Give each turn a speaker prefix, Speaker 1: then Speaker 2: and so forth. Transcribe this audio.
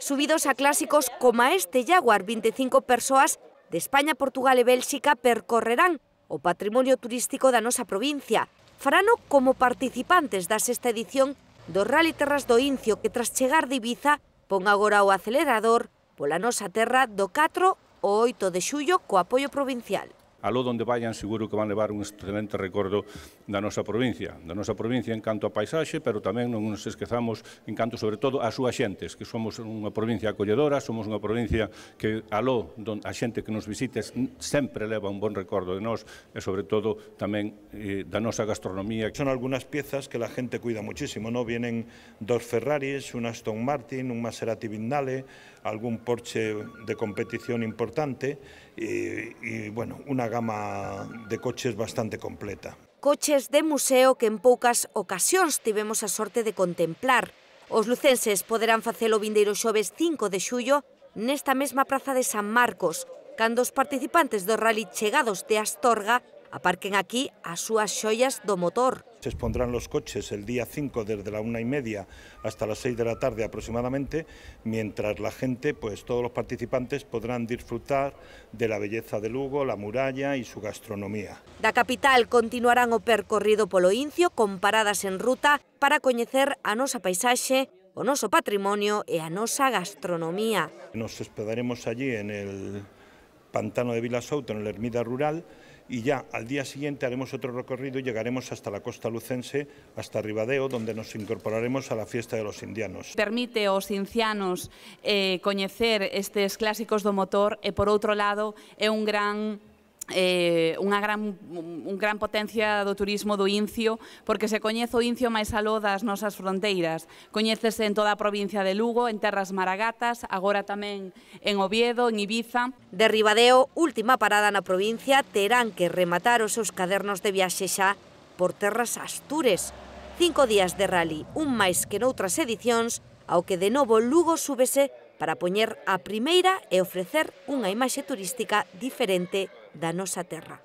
Speaker 1: subidos a clásicos como a este Jaguar. 25 persoas de España, Portugal e Bélxica percorrerán o patrimonio turístico da nosa provincia. Farano como participantes da sexta edición do Rally Terras do Incio que tras chegar de Ibiza pon agora o acelerador pola nosa terra do 4 ao 8 de xullo co apoio provincial
Speaker 2: aló donde vayan seguro que van levar un excelente recordo da nosa provincia, da nosa provincia en canto a paisaxe, pero tamén non nos esquezamos en canto sobre todo a súa xentes, que somos unha provincia acolledora, somos unha provincia que aló donde a xente que nos visites sempre leva un bon recordo de nós e sobre todo tamén eh, da nosa gastronomía. Son algunas
Speaker 3: piezas que la gente cuida muchísimo, ¿no? Vienen dos Ferraris, un Aston Martin, un Maserati Vignale, algún Porsche de competición importante y, y bueno, una gama de coches bastante completa.
Speaker 1: Coches de museo que en poucas ocasións tivemos a sorte de contemplar. Os lucenses poderán facelo vindeiro xoves 5 de xullo nesta mesma praza de San Marcos, cando os participantes do rally chegados de Astorga aparquen aquí as súas xoias do motor.
Speaker 3: Se expondrán os coches el día 5 desde la 1 h media hasta las 6 de la tarde aproximadamente, mientras la gente, pues todos os participantes podrán disfrutar de la belleza de Lugo, la muralla e su gastronomía.
Speaker 1: Da capital continuarán o percorrido polo Incio con paradas en ruta para coñecer a nosa paisaxe o noso patrimonio e a nosa gastronomía.
Speaker 3: Nos hospedaremos allí en el pantano de Souto, en la ermida rural, y ya al día siguiente haremos otro recorrido y llegaremos hasta la costa lucense, hasta Ribadeo, donde nos incorporaremos a la fiesta de los indianos.
Speaker 4: Permite aos incianos eh, coñecer estes clásicos do motor e, eh, por outro lado, é un gran eh, unha gran, un gran potencia do turismo do Incio, porque se coñece o Incio máis aló das nosas fronteiras. Coñécese en toda a provincia de Lugo, en terras
Speaker 1: maragatas, agora tamén en Oviedo, en Ibiza. De Ribadeo, última parada na provincia, terán que rematar os seus cadernos de viaxe xa por terras astures. Cinco días de rally, un máis que noutras edicións, ao que de novo Lugo súbese para poñer a primeira e ofrecer unha imaxe turística diferente Danosa Terra.